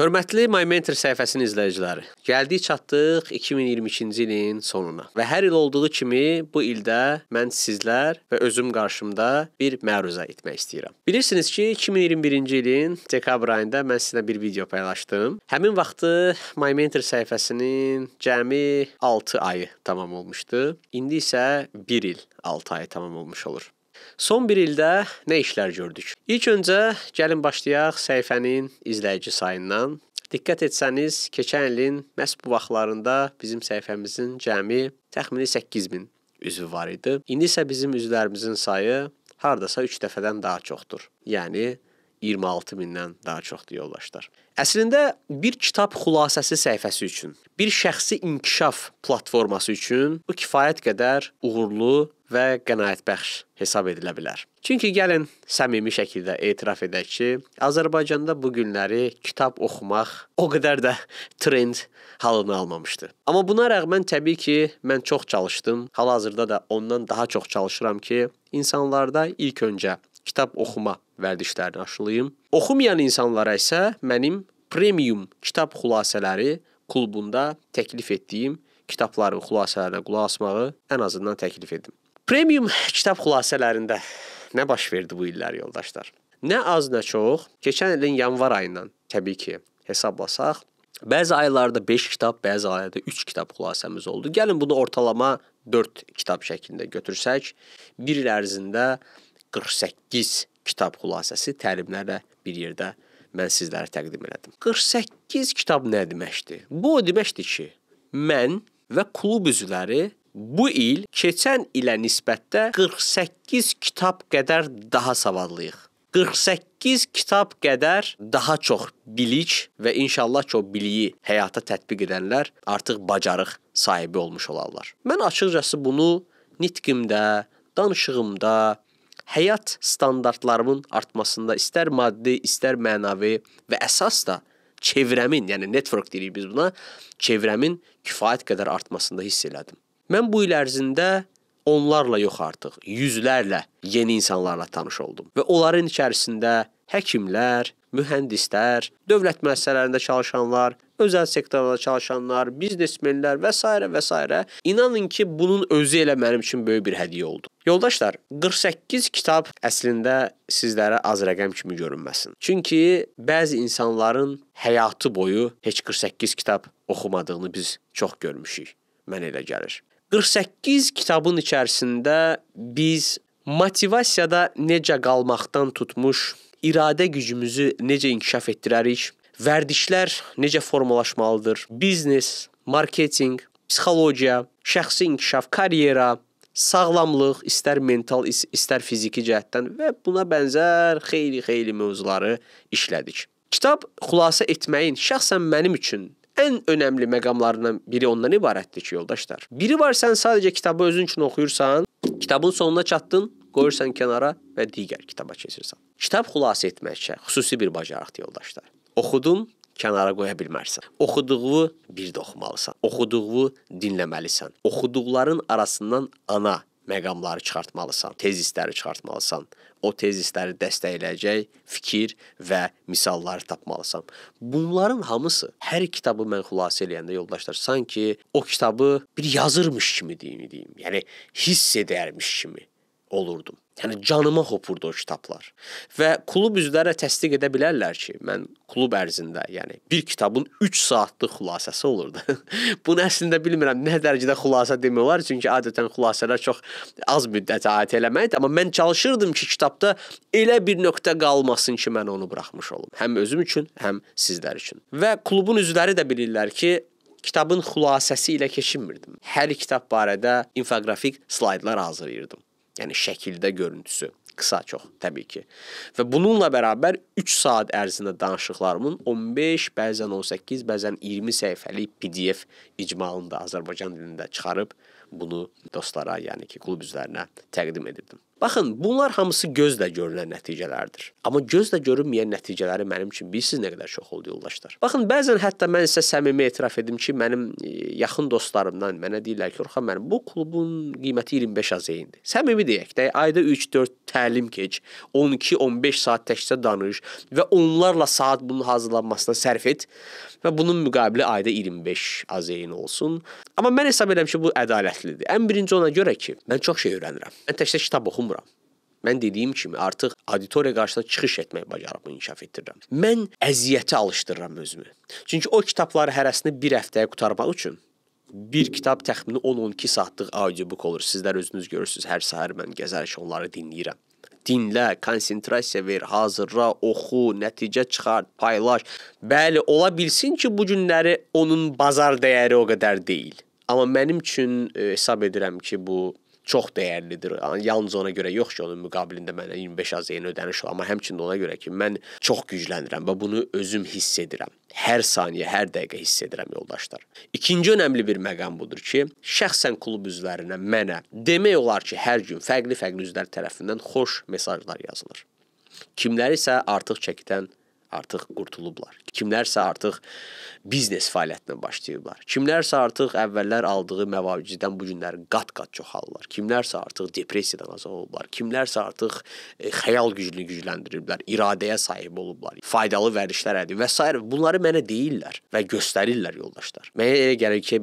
Hörmətli MyMentor səhifəsinin izləyiciləri, gəldik çatdıq 2022-ci ilin sonuna və hər il olduğu kimi bu ildə mən sizlər və özüm qarşımda bir məruzə etmək istəyirəm. Bilirsiniz ki, 2021-ci ilin dekabr ayında mən sizlə bir video paylaşdım. Həmin vaxtı MyMentor səhifəsinin cəmi 6 ayı tamam olmuşdu. İndi isə 1 il 6 ayı tamam olmuş olur. Son bir ildə nə işlər gördük? İlk öncə gəlin başlayaq səhifənin izləyici sayından. Diqqət etsəniz, keçən ilin məhz bu vaxtlarında bizim səhifəmizin cəmi təxmini 8000 üzvü var idi. İndi isə bizim üzvlərimizin sayı hardasa 3 dəfədən daha çoxdur. Yəni 26 mindən daha çoxdur yoldaşlar. Əslində bir kitab xülasəsi səhifəsi üçün, bir şəxsi inkişaf platforması üçün bu kifayət qədər uğurlu və qənaətbəxş hesab edilə bilər. Çünki gəlin səmimi şəkildə etiraf edək ki, Azərbaycanda bu günləri kitab oxumaq o qədər də trend halını almamışdı. Amma buna rəğmən təbii ki, mən çox çalışdım. Hal-hazırda da ondan daha çox çalışıram ki, insanlarda ilk öncə kitab oxuma vərdişlərini aşılayım. Oxumayan insanlara isə mənim premium kitab xülasələri klubunda təklif etdiyim kitabların xülasələrinə qulaq asmağı ən azından təklif edim. Premium kitab xülasələrində nə baş verdi bu illər yoldaşlar? Nə az, nə çox, keçən ilin yanvar ayından təbii ki, hesablasaq, bəzi aylarda 5 kitab, bəzi aylarda 3 kitab xülasəmiz oldu. Gəlin bunu ortalama 4 kitab şəklində götürsək, 1 il ərzində 48 kitab xülasəsi təlimlərlə bir yerdə mən sizlərə təqdim elədim. 48 kitab nə deməkdir? Bu o deməkdir ki, mən və klub üzvləri bu il keçən ilə nisbətdə 48 kitab qədər daha savadlıyıq. 48 kitab qədər daha çox bilik və inşallah ki, o biliyi həyata tətbiq edənlər artıq bacarıq sahibi olmuş olarlar. Mən açıqcası bunu nitqimdə, danışığımda, həyat standartlarımın artmasında istər maddi, istər mənəvi və əsas da çevrəmin, yəni network deyirik biz buna, çevrəmin kifayət qədər artmasında hiss elədim. Mən bu il ərzində onlarla yox artıq, yüzlərlə yeni insanlarla tanış oldum və onların içərisində həkimlər, mühəndislər, dövlət müəssisələrində çalışanlar, özəl sektorda çalışanlar, biznesmenlər və s. və s. İnanın ki, bunun özü elə mənim üçün böyük bir hədiyyə oldu. Yoldaşlar, 48 kitab əslində sizlərə az rəqəm kimi görünməsin. Çünki bəzi insanların həyatı boyu heç 48 kitab oxumadığını biz çox görmüşük. Mən elə gəlir. 48 kitabın içərisində biz Motivasiyada necə qalmaqdan tutmuş, iradə gücümüzü necə inkişaf etdirərik, vərdişlər necə formalaşmalıdır, biznes, marketinq, psixologiya, şəxsi inkişaf, karyera, sağlamlıq, istər mental, istər fiziki cəhətdən və buna bənzər xeyli-xeyli mövzuları işlədik. Kitab xülasə etməyin şəxsən mənim üçün ən önəmli məqamlarından biri ondan ibarətdir ki, yoldaşlar. Biri var sən sadəcə kitabı özün üçün oxuyursan, kitabın sonuna çatdın, qoyursan kənara və digər kitaba keçirsən. Kitab xülasə etməkcə xüsusi bir bacarıqdır yoldaşlar. Oxudun, kənara qoya bilmərsən. Oxuduğunu bir də oxumalısan. Oxuduğunu dinləməlisən. Oxuduqların arasından ana məqamları çıxartmalısan, tezisləri çıxartmalısan. O tezisləri dəstəkləyəcək fikir və misalları tapmalısan. Bunların hamısı hər kitabı mən xülasə eləyəndə yoldaşlar sanki o kitabı bir yazırmış kimi deyim, deyim. Yəni hiss edərmiş kimi olurdum. Yəni canıma hopurdu o kitablar. Və klub üzvləri təsdiq edə bilərlər ki, mən klub ərzində, yəni bir kitabın 3 saatlıq xülasəsi olurdu. Bunu əslində bilmirəm nə dərəcədə xülasə demək olar, çünki adətən xülasələr çox az müddətə aid eləməyidir, amma mən çalışırdım ki, kitabda elə bir nöqtə qalmasın ki, mən onu buraxmış olum. Həm özüm üçün, həm sizlər üçün. Və klubun üzvləri də bilirlər ki, kitabın xülasəsi ilə keçinmirdim. Hər kitab barədə infoqrafik slaydlar hazırlayırdım. Yəni şəkildə görüntüsü qısa çox təbii ki. Və bununla bərabər 3 saat ərzində danışıqlarımın 15, bəzən 18, bəzən 20 səhifəlik PDF icmalını da Azərbaycan dilində çıxarıb bunu dostlara, yəni ki, klub üzvlərinə təqdim edirdim. Baxın, bunlar hamısı gözlə görülən nəticələrdir. Amma gözlə görünməyən nəticələri mənim üçün bilirsiniz nə qədər çox oldu yoldaşlar. Baxın, bəzən hətta mən sizə səmimi etiraf edim ki, mənim e, yaxın dostlarımdan mənə deyirlər ki, Orxan mənim bu klubun qiyməti 25 azeyindir. Səmimi deyək də, ayda 3-4 təlim keç, 12-15 saat təkcə danış və onlarla saat bunun hazırlanmasına sərf et və bunun müqabili ayda 25 azeyin olsun. Amma mən hesab edirəm ki, bu ədalətlidir. Ən birinci ona görə ki, mən çox şey öyrənirəm. Mən təkcə kitab oxumur bacarmıram. Mən dediyim kimi artıq auditoriya qarşısına çıxış etmək bacarığımı inkişaf etdirirəm. Mən əziyyətə alışdırıram özümü. Çünki o kitabları hərəsini 1 həftəyə qurtarmaq üçün bir kitab təxmini 10-12 saatlıq audiobook olur. Sizlər özünüz görürsüz, hər səhər mən gəzərək onları dinləyirəm. Dinlə, konsentrasiya ver, hazırla, oxu, nəticə çıxart, paylaş. Bəli, ola bilsin ki, bu günləri onun bazar dəyəri o qədər deyil. Amma mənim üçün e, hesab edirəm ki, bu çox dəyərlidir. Yalnız ona görə yox ki, onun müqabilində mənə 25 AZN ödəniş olur, amma həmçinin ona görə ki, mən çox güclənirəm və bunu özüm hiss edirəm. Hər saniyə, hər dəqiqə hiss edirəm yoldaşlar. İkinci önəmli bir məqam budur ki, şəxsən klub üzvlərinə mənə demək olar ki, hər gün fərqli-fərqli üzvlər tərəfindən xoş mesajlar yazılır. Kimləri isə artıq çəkidən artıq qurtulublar. Kimlərsə artıq biznes fəaliyyətinə başlayıblar. Kimlərsə artıq əvvəllər aldığı məvacibdən bu günləri qat-qat çoxalırlar. Kimlərsə artıq depressiyadan azad olublar. Kimlərsə artıq e, xəyal gücünü gücləndiriblər, iradəyə sahib olublar. Faydalı vərdişlər əldə və s. bunları mənə deyirlər və göstərirlər yoldaşlar. Mənə elə gəlir ki,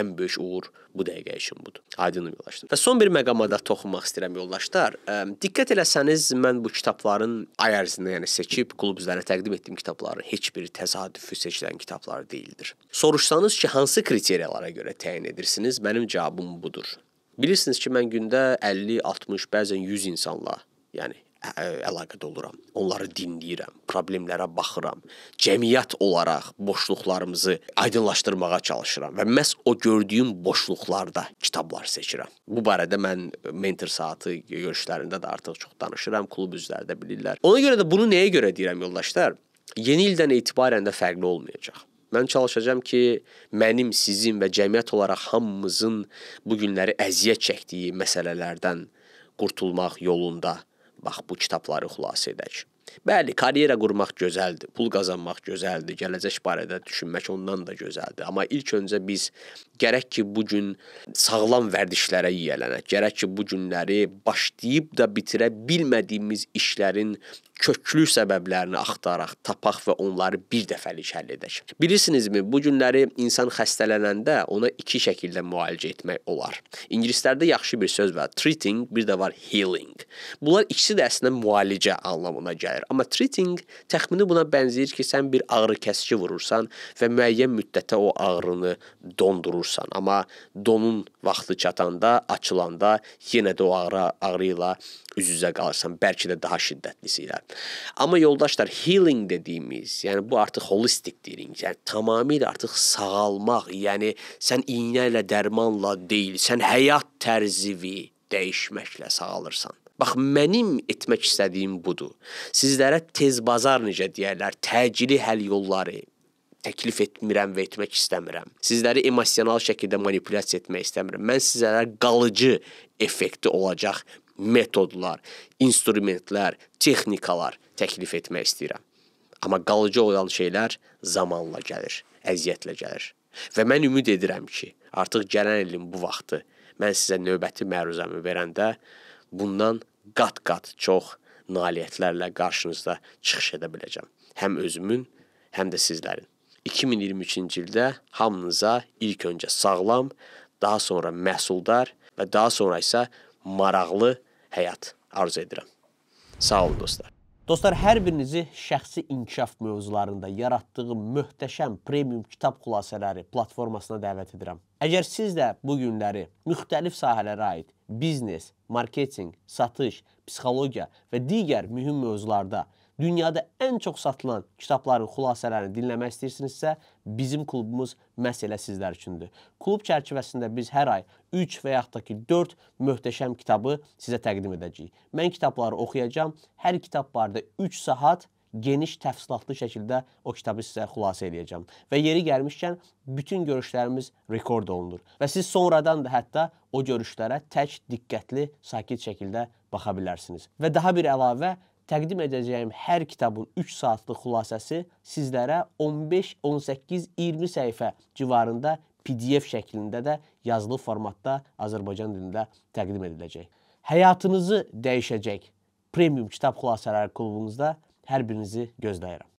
ən böyük uğur bu dəqiqə üçün budur. Aydınım yoldaşlar. Və son bir məqama da toxunmaq istəyirəm yoldaşlar. Ə, ehm, diqqət eləsəniz mən bu kitabların ay ərzində yəni seçib klub üzrə təqdim təqdim etdiyim kitabların heç biri təsadüfi seçilən kitablar deyildir. Soruşsanız ki, hansı kriteriyalara görə təyin edirsiniz? Mənim cavabım budur. Bilirsiniz ki, mən gündə 50, 60, bəzən 100 insanla, yəni ə, əlaqədə oluram. Onları dinləyirəm, problemlərə baxıram. Cəmiyyət olaraq boşluqlarımızı aydınlaşdırmağa çalışıram və məhz o gördüyüm boşluqlarda kitablar seçirəm. Bu barədə mən mentor saatı görüşlərində də artıq çox danışıram, klub üzvləri də bilirlər. Ona görə də bunu nəyə görə deyirəm yoldaşlar? Yeni ildən etibarən də fərqli olmayacaq. Mən çalışacağam ki, mənim, sizin və cəmiyyət olaraq hamımızın bu günləri əziyyət çəkdiyi məsələlərdən qurtulmaq yolunda Bax bu kitabları xülasə edək. Bəli, karyera qurmaq gözəldir, pul qazanmaq gözəldir, gələcək barədə düşünmək ondan da gözəldir. Amma ilk öncə biz gərək ki, bu gün sağlam vərdişlərə yiyələnək. Gərək ki, bu günləri başlayıb da bitirə bilmədiyimiz işlərin köklü səbəblərini axtaraq, tapaq və onları bir dəfəlik həll edək. Bilirsinizmi, bu günləri insan xəstələnəndə ona iki şəkildə müalicə etmək olar. İngilislərdə yaxşı bir söz var, treating, bir də var healing. Bunlar ikisi də əslində müalicə anlamına gəlir. Amma treating təxmini buna bənzəyir ki, sən bir ağrı kəsici vurursan və müəyyən müddətə o ağrını dondurursan. Amma donun vaxtı çatanda, açılanda yenə də o ağrı ağrı ilə üz-üzə qalırsan, bəlkə də daha şiddətlisi ilə. Amma yoldaşlar, healing dediyimiz, yəni bu artıq holistik deyirik. Yəni tamamilə artıq sağalmaq, yəni sən iynə ilə, dərmanla deyil, sən həyat tərzivi dəyişməklə sağalırsan. Bax mənim etmək istədiyim budur. Sizlərə tez bazar necə deyirlər, təcili həll yolları təklif etmirəm və etmək istəmirəm. Sizləri emosional şəkildə manipulyasiya etmək istəmirəm. Mən sizlərə qalıcı effekti olacaq metodlar, instrumentlər, texnikalar təklif etmək istəyirəm. Amma qalıcı olan şeylər zamanla gəlir, əziyyətlə gəlir. Və mən ümid edirəm ki, artıq gələn ilin bu vaxtı mən sizə növbəti məruzəmi verəndə bundan qat-qat çox nailiyyətlərlə qarşınızda çıxış edə biləcəm. Həm özümün, həm də sizlərin. 2023-cü ildə hamınıza ilk öncə sağlam, daha sonra məhsuldar və daha sonra isə maraqlı həyat arzu edirəm. Sağ olun dostlar. Dostlar, hər birinizi şəxsi inkişaf mövzularında yaratdığı möhtəşəm premium kitab xülasələri platformasına dəvət edirəm. Əgər siz də bu günləri müxtəlif sahələrə aid biznes, marketinq, satış, psixologiya və digər mühüm mövzularda dünyada ən çox satılan kitabların xülasələrini dinləmək istəyirsinizsə, bizim klubumuz məhz elə sizlər üçündür. Klub çərçivəsində biz hər ay 3 və yaxud da ki 4 möhtəşəm kitabı sizə təqdim edəcəyik. Mən kitabları oxuyacağam. Hər kitab barədə 3 saat geniş təfsilatlı şəkildə o kitabı sizə xülasə eləyəcəm. Və yeri gəlmişkən bütün görüşlərimiz rekord olunur və siz sonradan da hətta o görüşlərə tək diqqətli, sakit şəkildə baxa bilərsiniz. Və daha bir əlavə təqdim edəcəyim hər kitabın 3 saatlıq xülasəsi sizlərə 15, 18, 20 səhifə civarında PDF şəklində də yazılı formatda Azərbaycan dilində təqdim ediləcək. Həyatınızı dəyişəcək premium kitab xülasələri klubumuzda hər birinizi gözləyirəm.